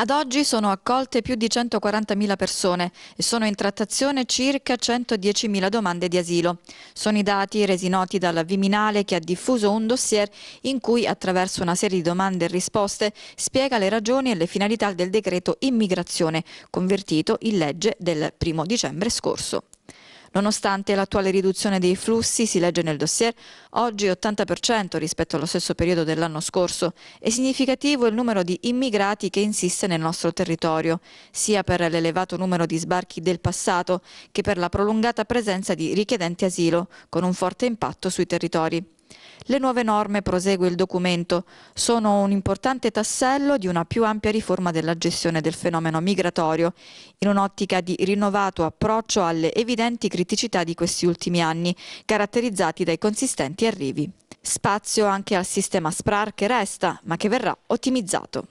Ad oggi sono accolte più di 140.000 persone e sono in trattazione circa 110.000 domande di asilo. Sono i dati resi noti dalla Viminale che ha diffuso un dossier in cui attraverso una serie di domande e risposte spiega le ragioni e le finalità del decreto immigrazione convertito in legge del 1 dicembre scorso. Nonostante l'attuale riduzione dei flussi, si legge nel dossier, oggi 80% rispetto allo stesso periodo dell'anno scorso. È significativo il numero di immigrati che insiste nel nostro territorio, sia per l'elevato numero di sbarchi del passato che per la prolungata presenza di richiedenti asilo, con un forte impatto sui territori. Le nuove norme, prosegue il documento, sono un importante tassello di una più ampia riforma della gestione del fenomeno migratorio, in un'ottica di rinnovato approccio alle evidenti criticità di questi ultimi anni, caratterizzati dai consistenti arrivi. Spazio anche al sistema SPRAR che resta, ma che verrà ottimizzato.